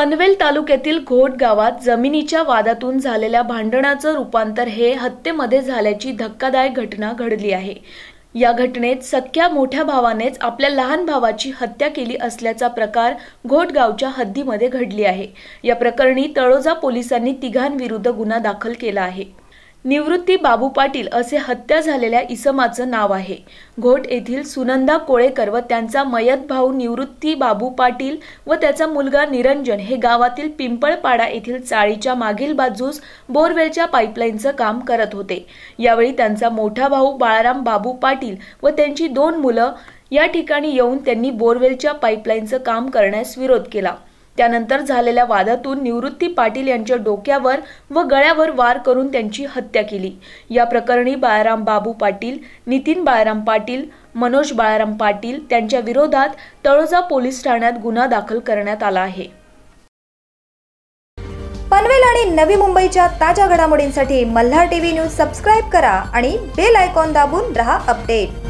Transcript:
पनवेल तालुक्यातील घोट गावात जमिनीच्या वादातून झालेल्या भांडणाचं रूपांतर हे हत्येमध्ये झाल्याची धक्कादायक घटना घडली आहे या घटनेत सख्या मोठ्या भावानेच आपल्या लहान भावाची हत्या केली असल्याचा प्रकार घोटगावच्या हद्दीमध्ये घडली आहे या प्रकरणी तळोजा पोलिसांनी तिघांविरुद्ध गुन्हा दाखल केला आहे निवृत्ती बाबू पाटील असे हत्या झालेल्या इसमाचं नाव आहे घोट येथील सुनंदा कोळेकर व त्यांचा मयत भाऊ निवृत्ती बाबू पाटील व त्याचा मुलगा निरंजन हे गावातील पिंपळपाडा येथील चाळीच्या मागील बाजूस बोरवेलच्या पाईपलाईनचं काम करत होते यावेळी त्यांचा मोठा भाऊ बाळाराम बाबू पाटील व त्यांची दोन मुलं या ठिकाणी येऊन त्यांनी बोरवेलच्या पाईपलाईनचं काम करण्यास विरोध केला त्यानंतर झालेल्या वादातून निवृत्ती पाटील यांच्या डोक्यावर व गळ्यावर वार करून त्यांची हत्या केली या प्रकरणी बाळाराम बाबू पाटील नितीन बाळाराम पाटील मनोज बाळाराम पाटील त्यांच्या विरोधात तळोजा पोलीस ठाण्यात गुन्हा दाखल करण्यात आला आहे पनवेल आणि नवी मुंबईच्या ताज्या घडामोडींसाठी मल्हार टीव्ही न्यूज सबस्क्राईब करा आणि बेल आयकॉन दाबून रहा अपडेट